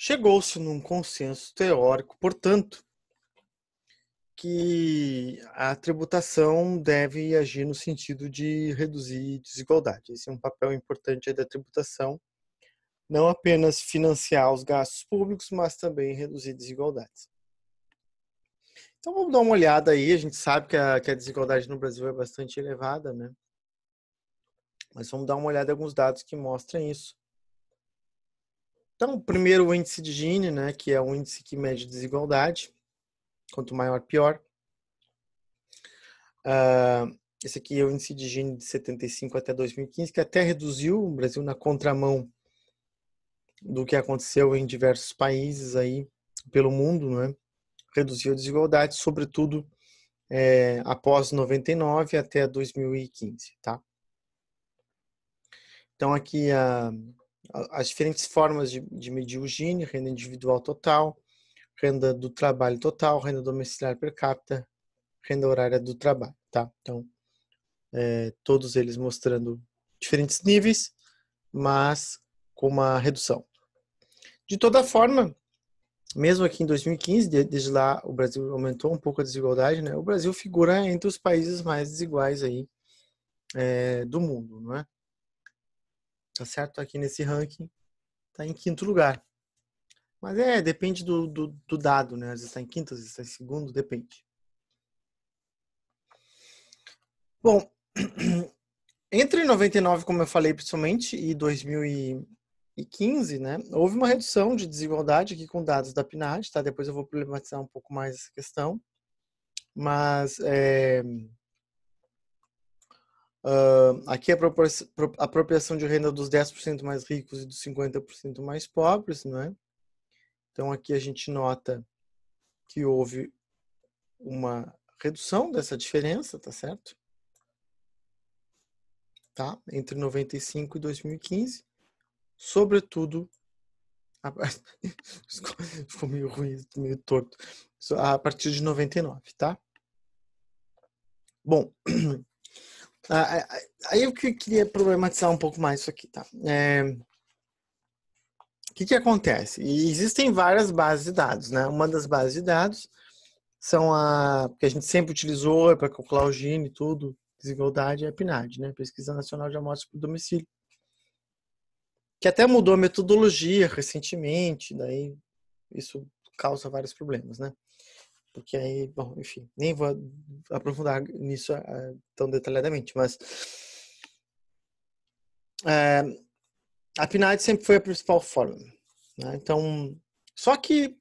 Chegou-se num consenso teórico, portanto, que a tributação deve agir no sentido de reduzir desigualdade. Esse é um papel importante da tributação, não apenas financiar os gastos públicos, mas também reduzir desigualdades. Então vamos dar uma olhada aí. A gente sabe que a, que a desigualdade no Brasil é bastante elevada, né? Mas vamos dar uma olhada em alguns dados que mostram isso. Então, primeiro o índice de Gini, né, que é o índice que mede desigualdade. Quanto maior, pior. Uh, esse aqui é o índice de Gini de 75 até 2015, que até reduziu o Brasil na contramão do que aconteceu em diversos países aí pelo mundo, né? Reduziu a desigualdade, sobretudo é, após 99 até 2015, tá? Então aqui a as diferentes formas de, de medir o Gini, renda individual total, renda do trabalho total, renda domiciliar per capita, renda horária do trabalho, tá? Então, é, todos eles mostrando diferentes níveis, mas com uma redução. De toda forma, mesmo aqui em 2015, desde lá o Brasil aumentou um pouco a desigualdade, né? O Brasil figura entre os países mais desiguais aí é, do mundo, não é? tá certo? Tá aqui nesse ranking está em quinto lugar. Mas é, depende do, do, do dado, né? Às vezes está em quinto, às vezes está em segundo, depende. Bom, entre 99, como eu falei, principalmente, e 2015, né? Houve uma redução de desigualdade aqui com dados da PNAD, tá? Depois eu vou problematizar um pouco mais essa questão. Mas é, Uh, aqui é a apropriação de renda dos 10% mais ricos e dos 50% mais pobres, não é? Então aqui a gente nota que houve uma redução dessa diferença, tá certo? Tá? Entre 95 e 2015, sobretudo a... ficou meio ruim, meio torto. A partir de 99, tá? Bom, Ah, ah, ah, aí eu que queria problematizar um pouco mais isso aqui, tá? É... O que, que acontece? existem várias bases de dados, né? Uma das bases de dados são a que a gente sempre utilizou é para calcular o Gini e tudo, desigualdade é a PNAD, né? Pesquisa Nacional de Amostras por Domicílio. Que até mudou a metodologia recentemente, daí isso causa vários problemas, né? porque aí, bom, enfim, nem vou aprofundar nisso uh, tão detalhadamente, mas uh, a PNAD sempre foi a principal forma. Né? Então, só que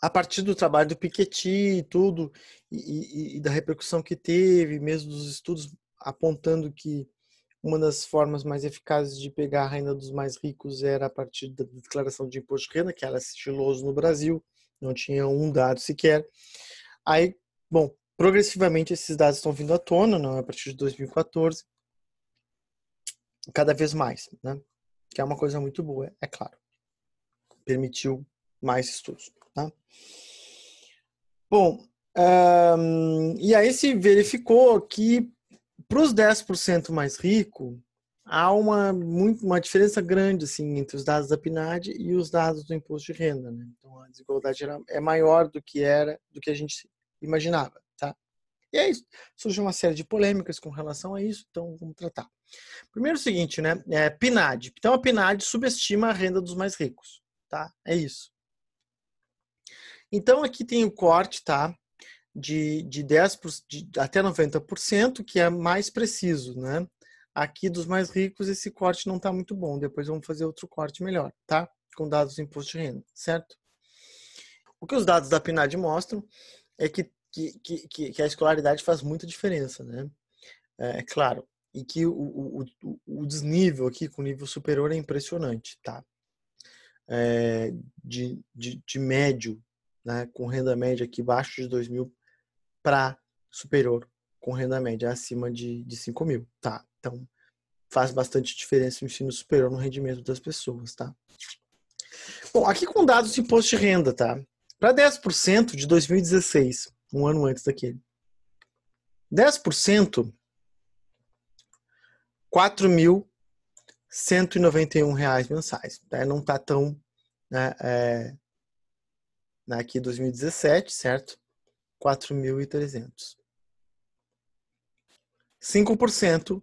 a partir do trabalho do Piketty e tudo, e, e, e da repercussão que teve, mesmo dos estudos apontando que uma das formas mais eficazes de pegar a renda dos mais ricos era a partir da declaração de imposto de renda, que era sigiloso no Brasil não tinha um dado sequer. Aí, bom, progressivamente esses dados estão vindo à tona, não, é? a partir de 2014, cada vez mais, né? que é uma coisa muito boa, é claro. Permitiu mais estudos. Tá? Bom, um, e aí se verificou que para os 10% mais rico, há uma, muito, uma diferença grande assim, entre os dados da PNAD e os dados do imposto de renda. Né? Então a desigualdade era, é maior do que era, do que a gente imaginava. Tá? E é isso. Surge uma série de polêmicas com relação a isso, então vamos tratar. Primeiro é o seguinte, né? É, PNAD. Então a PNAD subestima a renda dos mais ricos. Tá? É isso. Então aqui tem o corte, tá? De, de 10% de, até 90%, que é mais preciso, né? Aqui dos mais ricos, esse corte não está muito bom. Depois vamos fazer outro corte melhor, tá? Com dados do imposto de renda, certo? O que os dados da PNAD mostram é que, que, que, que a escolaridade faz muita diferença, né? É, é claro. E que o, o, o desnível aqui com o nível superior é impressionante, tá? É, de, de, de médio, né? Com renda média aqui abaixo de 2 mil para superior com renda média acima de, de 5 mil, tá? Então, faz bastante diferença o ensino superior no rendimento das pessoas, tá? Bom, aqui com dados de imposto de renda, tá? Para 10% de 2016, um ano antes daquele. 10%, R$ reais mensais. Né? Tá? Não está tão né, é, né, aqui 2017, certo? 4.300. 5%,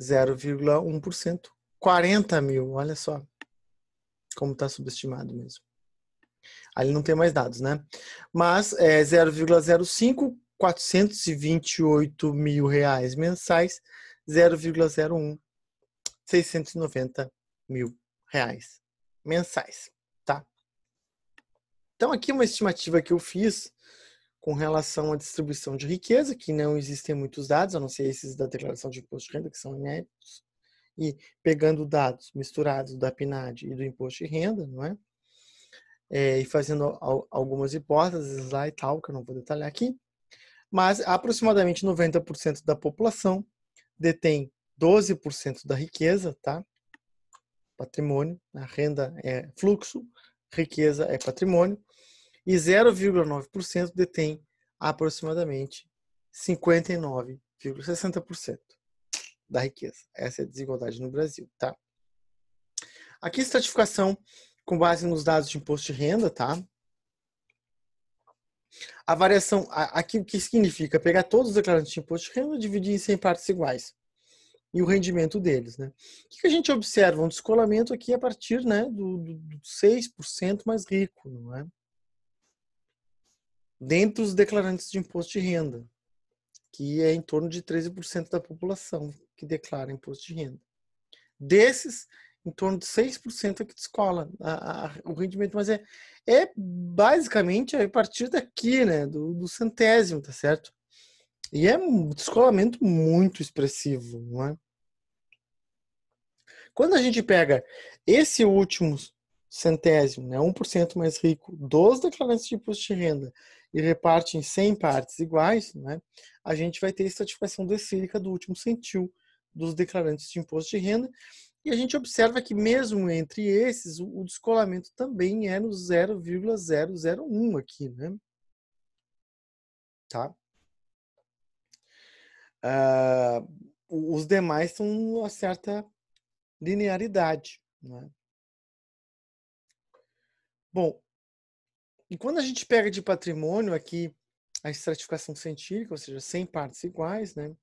0,1%. 40 mil, olha só. Como está subestimado mesmo. Ali não tem mais dados, né? Mas é 0,05, 428 mil reais mensais, 0,01, 690 mil reais mensais, tá? Então, aqui uma estimativa que eu fiz com relação à distribuição de riqueza, que não existem muitos dados, a não ser esses da declaração de imposto de renda, que são inéditos, e pegando dados misturados da PNAD e do imposto de renda, não é? é e fazendo algumas hipóteses lá e tal, que eu não vou detalhar aqui, mas aproximadamente 90% da população detém 12% da riqueza, tá? Patrimônio, a renda é fluxo, riqueza é patrimônio, e 0,9% detém aproximadamente 59,60% da riqueza. Essa é a desigualdade no Brasil, tá? Aqui estratificação com base nos dados de imposto de renda, tá? A variação, aqui o que significa? Pegar todos os declarantes de imposto de renda e dividir em 100 partes iguais. E o rendimento deles, né? O que a gente observa? Um descolamento aqui a partir né, do, do 6% mais rico, não é? dentre os declarantes de imposto de renda, que é em torno de 13% da população que declara imposto de renda. Desses, em torno de 6% é que descola a, a, o rendimento, mas é, é basicamente a partir daqui, né, do, do centésimo, tá certo? E é um descolamento muito expressivo, não é? Quando a gente pega esse último centésimo, né, 1% mais rico dos declarantes de imposto de renda e reparte em 100 partes iguais, né, a gente vai ter a estratificação decílica do último centil dos declarantes de imposto de renda. E a gente observa que, mesmo entre esses, o descolamento também é no 0,001 aqui. Né? Tá? Uh, os demais estão uma certa linearidade. Né? Bom, e quando a gente pega de patrimônio aqui a estratificação científica, ou seja, 100 partes iguais, né?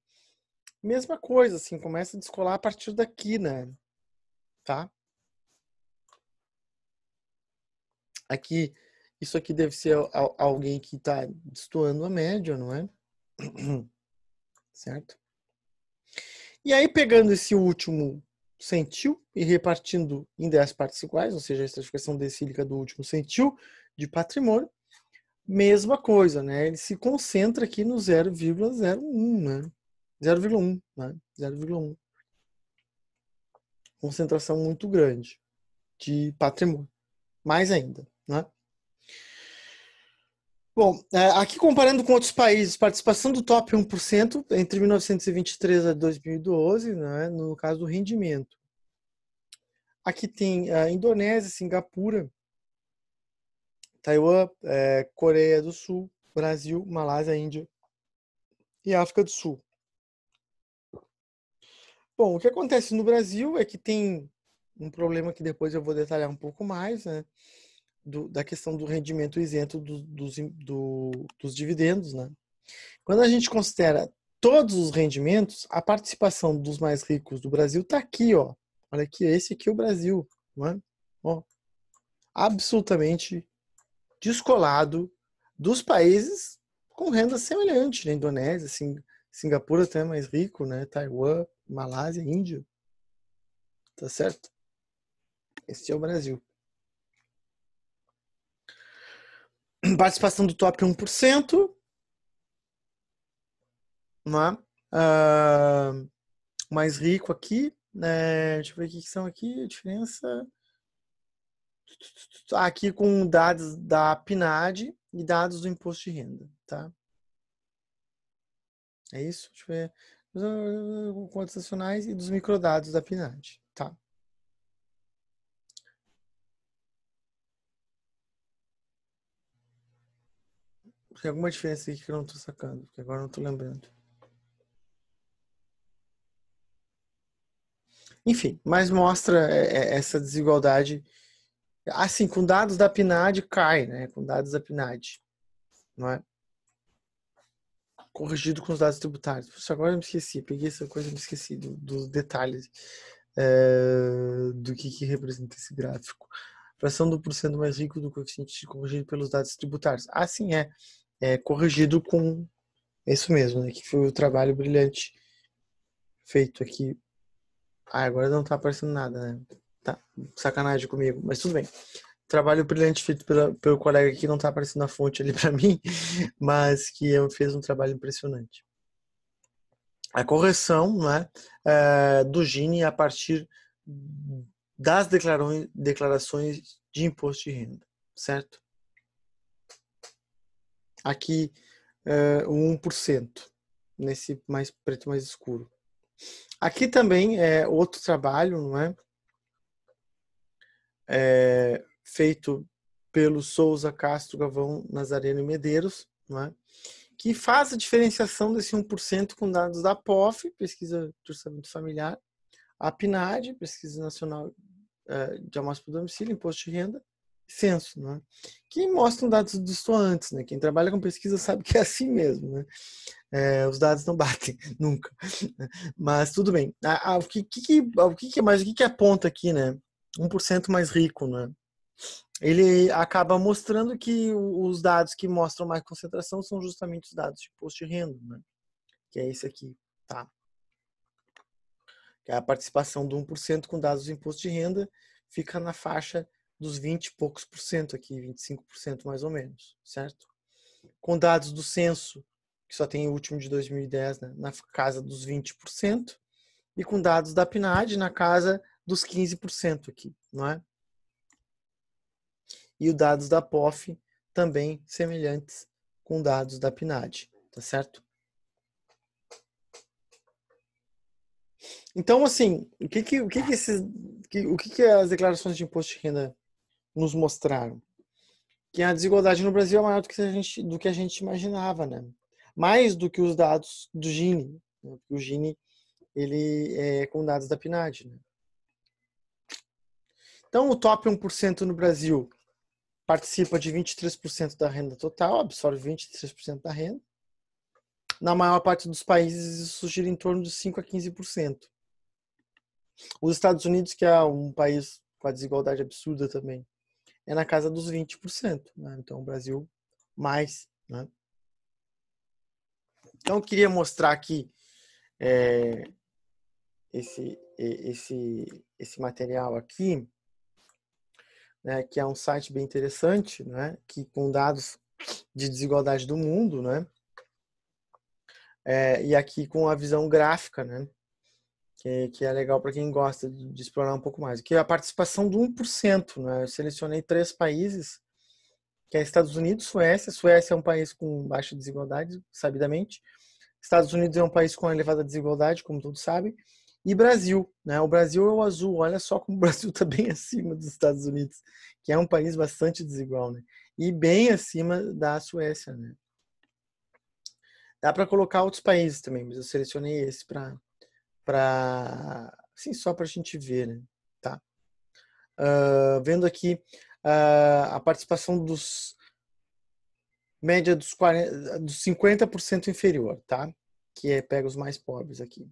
Mesma coisa, assim, começa a descolar a partir daqui, né? Tá? Aqui, isso aqui deve ser alguém que está destoando a média, não é? Certo? E aí, pegando esse último centil e repartindo em 10 partes iguais, ou seja, a estratificação decílica do último centil, de patrimônio, mesma coisa, né? Ele se concentra aqui no 0,01, né? 0,1, né? 0,1. Concentração muito grande de patrimônio. Mais ainda, né? Bom, é, aqui comparando com outros países, participação do top 1% entre 1923 a 2012, né, no caso do rendimento. Aqui tem a é, Indonésia, Singapura, Taiwan, é, Coreia do Sul, Brasil, Malásia, Índia e África do Sul. Bom, o que acontece no Brasil é que tem um problema que depois eu vou detalhar um pouco mais, né? Do, da questão do rendimento isento do, dos, do, dos dividendos, né? Quando a gente considera todos os rendimentos, a participação dos mais ricos do Brasil está aqui, ó. Olha aqui, esse aqui é o Brasil, é? Ó, absolutamente descolado dos países com renda semelhante, né? Indonésia, Sing Singapura até mais rico, né? Taiwan, Malásia, Índia. Tá certo? Esse é o Brasil. Participação do top 1%. Né? Uh, mais rico aqui. Né? Deixa eu ver o que são aqui. A diferença aqui com dados da PNAD e dados do imposto de renda, tá? É isso? Deixa eu ver. Contas nacionais e dos microdados da PNAD, tá? Tem alguma diferença aqui que eu não estou sacando, que agora eu não estou lembrando. Enfim, mas mostra é, é, essa desigualdade Assim, com dados da PNAD cai, né? Com dados da PNAD, não é? Corrigido com os dados tributários. Puxa, agora eu me esqueci, peguei essa coisa e me esqueci dos do detalhes é, do que, que representa esse gráfico. Fração do porcento mais rico do coeficiente corrigido pelos dados tributários. Assim é, é corrigido com isso mesmo, né? Que foi o trabalho brilhante feito aqui. Ah, agora não tá aparecendo nada, né? Tá, sacanagem comigo, mas tudo bem. Trabalho brilhante feito pela, pelo colega que não tá aparecendo a fonte ali para mim, mas que fez um trabalho impressionante. A correção né, é, do Gini a partir das declarações de imposto de renda, certo? Aqui, é, uh, 1%, nesse mais preto mais escuro. Aqui também é outro trabalho, não é? é, feito pelo Souza Castro Gavão Nazareno e Medeiros, né, que faz a diferenciação desse 1% com dados da POF, Pesquisa de Orçamento Familiar, a PNAD, Pesquisa Nacional é, de Amostra por Domicílio, Imposto de Renda, censo, né? que mostram dados distantes. Né? Quem trabalha com pesquisa sabe que é assim mesmo. Né? É, os dados não batem nunca. Mas tudo bem. Ah, ah o que, que, o que, que é mais o que, que aponta aqui, né? 1% mais rico, né? Ele acaba mostrando que os dados que mostram mais concentração são justamente os dados de imposto de renda, né? Que é esse aqui, tá? Que é a participação do 1% com dados de imposto de renda fica na faixa dos 20 e poucos por cento aqui, 25% mais ou menos, certo? Com dados do censo, que só tem o último de 2010, né? na casa dos 20%, e com dados da PNAD na casa dos 15% aqui, não é? E os dados da POF também semelhantes com dados da PNAD, tá certo? Então, assim, o que que, o que, que, esses, que, o que, que as declarações de imposto de renda nos mostraram? Que a desigualdade no Brasil é maior do que a gente, do que a gente imaginava, né? Mais do que os dados do Gini, né? o Gini ele é com dados da PNAD, né? Então, o top 1% no Brasil participa de 23% da renda total, absorve 23% da renda. Na maior parte dos países, isso gira em torno de 5 a 15%. Os Estados Unidos, que é um país com a desigualdade absurda também, é na casa dos 20%. Né? Então, o Brasil, mais. Né? Então, eu queria mostrar aqui é, esse, esse, esse material aqui né, que é um site bem interessante, né, que com dados de desigualdade do mundo, né, é, e aqui com a visão gráfica, né, que, que é legal para quem gosta de, de, explorar um pouco mais. Que é a participação do 1%, né, eu selecionei três países, que é Estados Unidos, Suécia, Suécia é um país com baixa desigualdade, sabidamente, Estados Unidos é um país com elevada desigualdade, como todos sabem, e Brasil, né? O Brasil é o azul. Olha só como o Brasil está bem acima dos Estados Unidos, que é um país bastante desigual, né? E bem acima da Suécia, né? Dá para colocar outros países também, mas eu selecionei esse para para sim, só para a gente ver, né? Tá? Uh, vendo aqui uh, a participação dos média dos, 40, dos 50% inferior, tá? Que é pega os mais pobres aqui.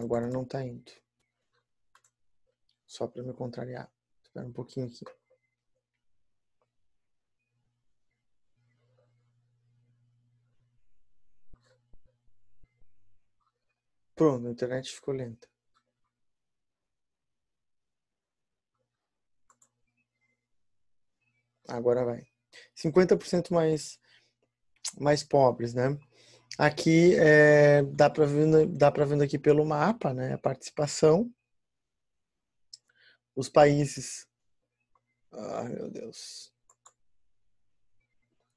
Agora não tá indo. Só para me contrariar. Espera um pouquinho aqui. Pronto, a internet ficou lenta. Agora vai. 50% mais mais pobres, né? Aqui é, dá para ver, dá para ver aqui pelo mapa, né? A participação, os países. Ah, meu Deus.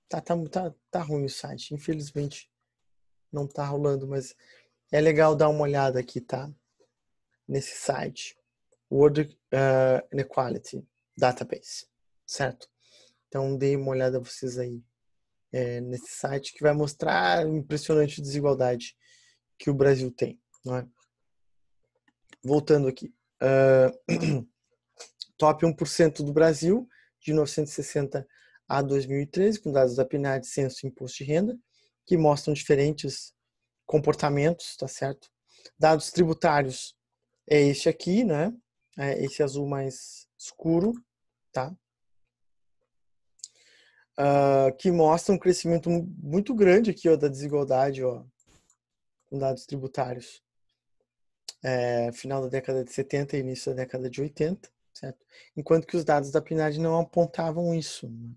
Tá, tá, tá, tá ruim o site, infelizmente não tá rolando, mas é legal dar uma olhada aqui, tá? Nesse site, World eh, Inequality Database, certo? Então, dê uma olhada vocês aí é, nesse site que vai mostrar a impressionante desigualdade que o Brasil tem. É? Voltando aqui. Uh, top 1% do Brasil, de 1960 a 2013, com dados da PNAD, Censo e Imposto de Renda, que mostram diferentes comportamentos, tá certo? Dados tributários é este aqui, né? É esse azul mais escuro, tá? Ah, que mostra um crescimento muito grande aqui ó, da desigualdade ó, com dados tributários. É, final da década de 70 e início da década de 80, certo? Enquanto que os dados da PNAD não apontavam isso. Né?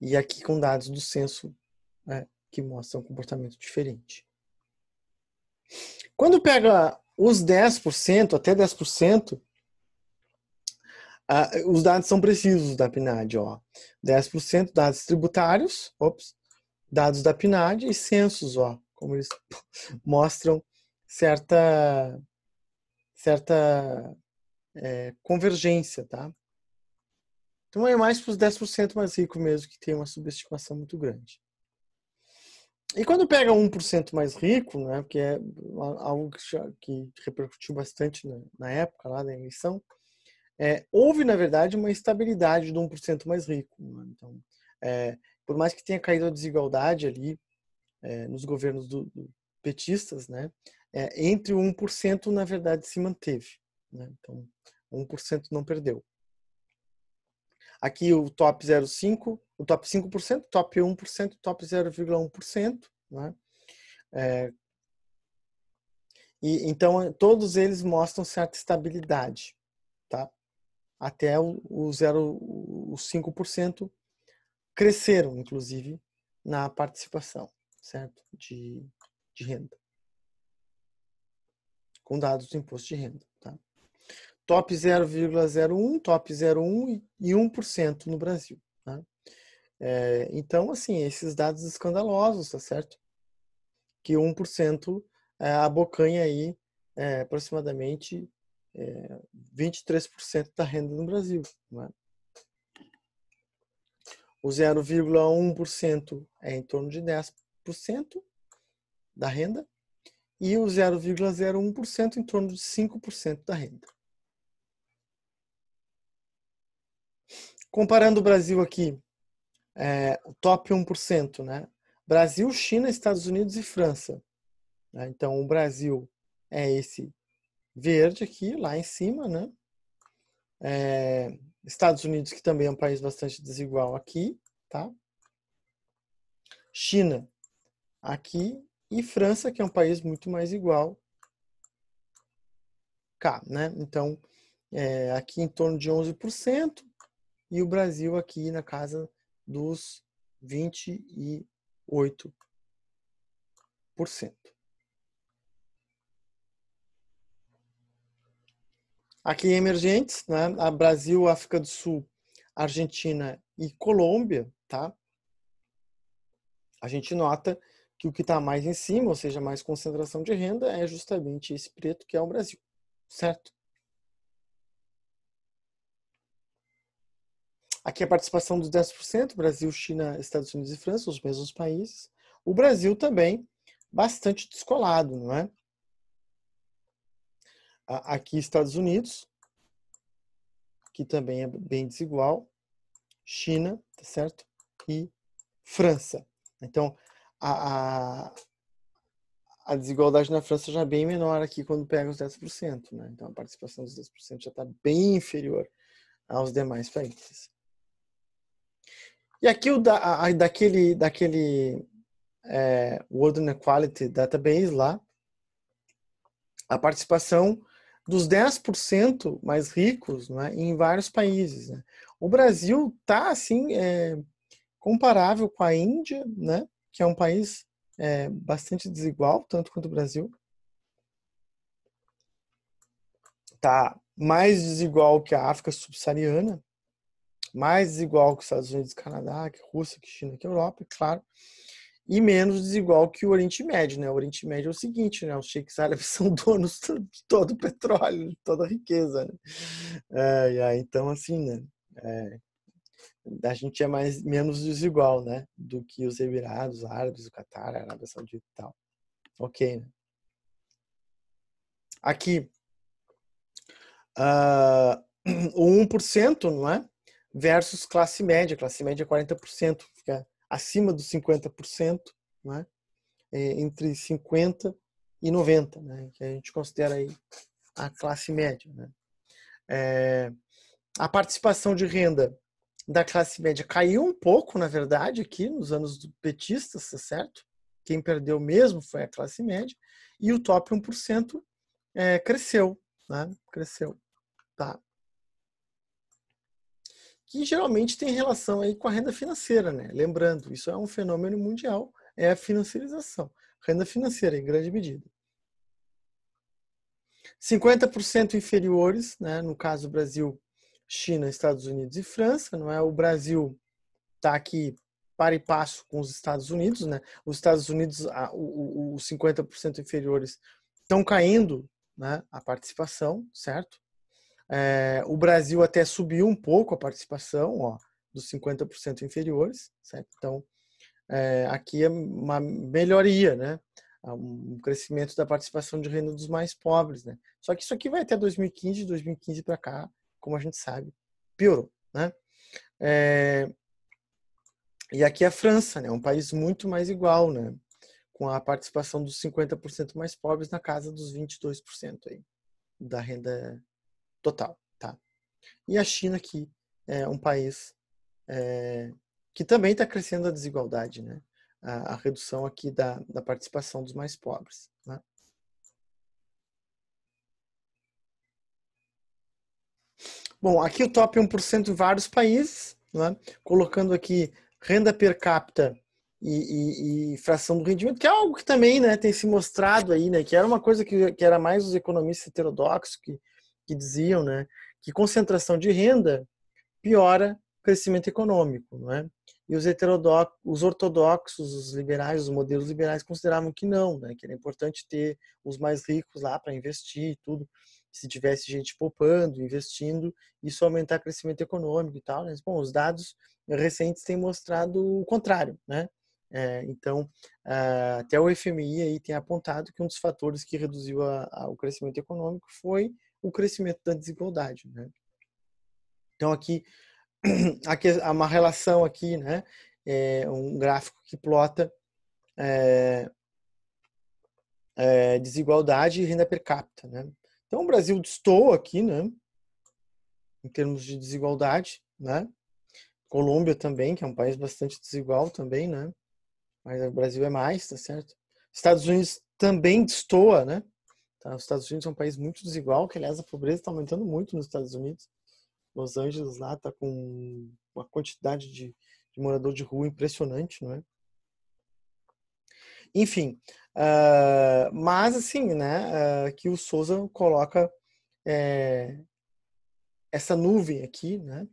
E aqui com dados do censo é, que mostram um comportamento diferente. Quando pega os 10%, até 10%, ah, os dados são precisos da PNAD, ó. 10% dados tributários, ops, dados da PNAD e censos, ó, como eles mostram certa certa é, convergência, tá? Então é mais para os 10% mais ricos mesmo, que tem uma subestimação muito grande. E quando pega 1% mais rico, né, que é algo que, que repercutiu bastante na, na época, lá da eleição, é, houve, na verdade, uma estabilidade do 1% mais rico. Né? Então, é, por mais que tenha caído a desigualdade ali é, nos governos do, do petistas, né, é, entre o 1%, na verdade, se manteve. Né? Então, 1% não perdeu. Aqui o top 0,5%, o top 5%, top 1%, top 0,1%. Né? É, e, então, todos eles mostram certa estabilidade até o, o 0,5% cresceram, inclusive, na participação, certo? De, de renda. Com dados do imposto de renda. Tá? Top 0,01, top 0,1 e 1% no Brasil. Tá? É, então, assim, esses dados escandalosos, tá certo? Que 1% é, abocanha aí é, aproximadamente é, 23% da renda no Brasil. Né? O 0,1% é em torno de 10% da renda e o 0,01% em torno de 5% da renda. Comparando o Brasil aqui, é, o top 1%, né? Brasil, China, Estados Unidos e França. Né? Então, o Brasil é esse verde aqui, lá em cima, né? É, Estados Unidos, que também é um país bastante desigual aqui, tá? China aqui e França, que é um país muito mais igual cá, né? Então, é, aqui em torno de 11% e o Brasil aqui na casa dos 28%. Aqui emergentes, né? A Brasil, África do Sul, Argentina e Colômbia, tá? A gente nota que o que está mais em cima, ou seja, mais concentração de renda, é justamente esse preto que é o Brasil, certo? Aqui a participação dos 10%, Brasil, China, Estados Unidos e França, os mesmos países. O Brasil também bastante descolado, não é? Aqui, Estados Unidos, que também é bem desigual, China, tá certo? E França. Então, a, a, a, desigualdade na França já é bem menor aqui quando pega os 10%. Né? Então, a participação dos 10% já está bem inferior aos demais países. E aqui o da, a, daquele, daquele é, World Inequality Database lá, a participação dos 10% mais ricos né, em vários países. Né? O Brasil está, assim, é, comparável com a Índia, né, que é um país é, bastante desigual, tanto quanto o Brasil. Está mais desigual que a África subsaariana, mais desigual que os Estados Unidos, Canadá, que Rússia, que China, que Europa, é claro e menos desigual que o Oriente Médio, né? O Oriente Médio é o seguinte, né? Os cheques árabes são donos de todo o petróleo, de toda a riqueza, né? É, então, assim, né? É, a gente é mais menos desigual, né? Do que os Emirados Árabes, o Catar, a Arábia Saudita e tal. Ok, né? Aqui, uh, o 1%, não é? Versus classe média. Classe média é 40% acima dos 50%, é? é, entre 50% e 90%, né? que a gente considera aí a classe média. Né? É, a participação de renda da classe média caiu um pouco, na verdade, aqui nos anos petistas, tá certo? Quem perdeu mesmo foi a classe média, e o top 1% é, cresceu, né? cresceu. Tá? que geralmente tem relação aí com a renda financeira, né? Lembrando, isso é um fenômeno mundial, é a financiarização, renda financeira em grande medida. 50% inferiores, né? no caso Brasil, China, Estados Unidos e França, não é? O Brasil está aqui para e passo com os Estados Unidos, né? Os Estados Unidos, os 50% inferiores estão caindo, né? A participação, certo? É, o Brasil até subiu um pouco a participação, ó, dos 50% inferiores, certo? Então, é, aqui é uma melhoria, né? É um crescimento da participação de renda dos mais pobres, né? Só que isso aqui vai até 2015, de 2015 para cá, como a gente sabe, piorou, né? É, e aqui é a França, né? É um país muito mais igual, né? Com a participação dos 50% mais pobres na casa dos 22% aí da renda total. Tá? E a China, que é um país é, que também está crescendo a desigualdade, né? a, a redução aqui da, da participação dos mais pobres. Né? Bom, aqui o top 1% em vários países, né? colocando aqui renda per capita e, e, e, fração do rendimento, que é algo que também né, tem se mostrado aí, né, que era uma coisa que, que era mais os economistas heterodoxos que que diziam né, que concentração de renda piora o crescimento econômico. Não é? E os, heterodoxos os ortodoxos, os liberais, os modelos liberais consideravam que não, né, que era importante ter os mais ricos lá para investir e tudo. Se tivesse gente poupando, investindo, isso aumentar o crescimento econômico e tal. Né? bom, os dados recentes têm mostrado o contrário, né? É, então, até o FMI aí tem apontado que um dos fatores que reduziu a, a, o crescimento econômico foi o crescimento da desigualdade. Né? Então aqui, aqui há é uma relação aqui, né? É um gráfico que plota é, é, desigualdade e renda per capita. Né? Então o Brasil destoa aqui, né? em termos de desigualdade, né? Colômbia também, que é um país bastante desigual também, né? Mas o Brasil é mais, tá certo? Estados Unidos também destoa, né? Tá? Os Estados Unidos é um país muito desigual, que aliás a pobreza está aumentando muito nos Estados Unidos. Los Angeles lá está com uma quantidade de, de, morador de rua impressionante, não é? Enfim, uh, mas assim, né, uh, que o Souza coloca é, essa nuvem aqui, né,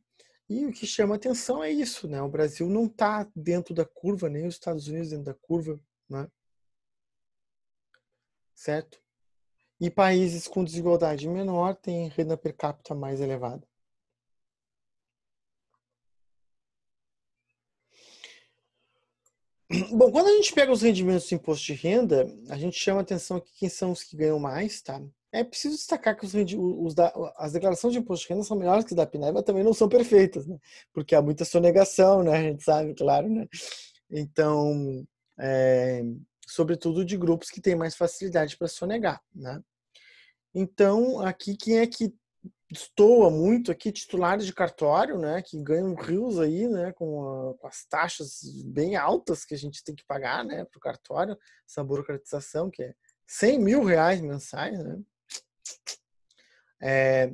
e o que chama atenção é isso, né? O Brasil não está dentro da curva, nem os Estados Unidos dentro da curva, né? Certo? E países com desigualdade menor têm renda per capita mais elevada. Bom, quando a gente pega os rendimentos do imposto de renda, a gente chama atenção aqui quem são os que ganham mais, tá? É preciso destacar que os, os da, as declarações de imposto de renda são melhores que da PNAE, mas também não são perfeitas, né? Porque há muita sonegação, né? A gente sabe, claro, né? Então, é, sobretudo de grupos que têm mais facilidade para sonegar, né? Então, aqui quem é que estoua muito aqui, titulares de cartório, né, que ganham rios aí, né, com, a, com as taxas bem altas que a gente tem que pagar, né, para o cartório, essa burocratização que é 100 mil reais mensais, né. É,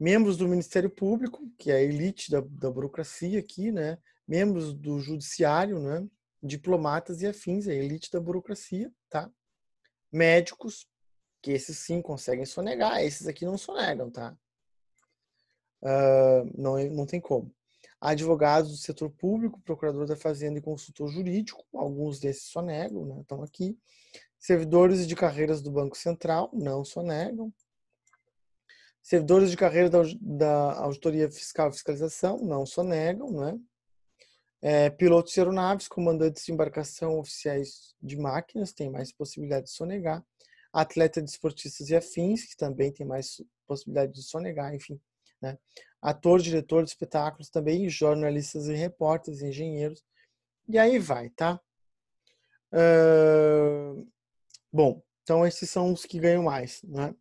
membros do Ministério Público, que é a elite da, da burocracia aqui, né, membros do Judiciário, né, diplomatas e afins, a elite da burocracia, tá? Médicos, que esses sim conseguem sonegar, esses aqui não sonegam, tá? Uh, não, não tem como. Advogados do setor público, procurador da fazenda e consultor jurídico, alguns desses sonegam, né? Estão aqui. Servidores de carreiras do Banco Central, não sonegam. Servidores de carreira da, da Auditoria Fiscal e Fiscalização, não sonegam, né? É, pilotos de aeronaves, comandantes de embarcação, oficiais de máquinas têm mais possibilidade de sonegar. Atleta de esportistas e afins, que também tem mais possibilidade de sonegar, enfim. Né? Ator, diretor de espetáculos também, jornalistas e repórteres, engenheiros. E aí vai, tá? Uh, bom, então esses são os que ganham mais, né?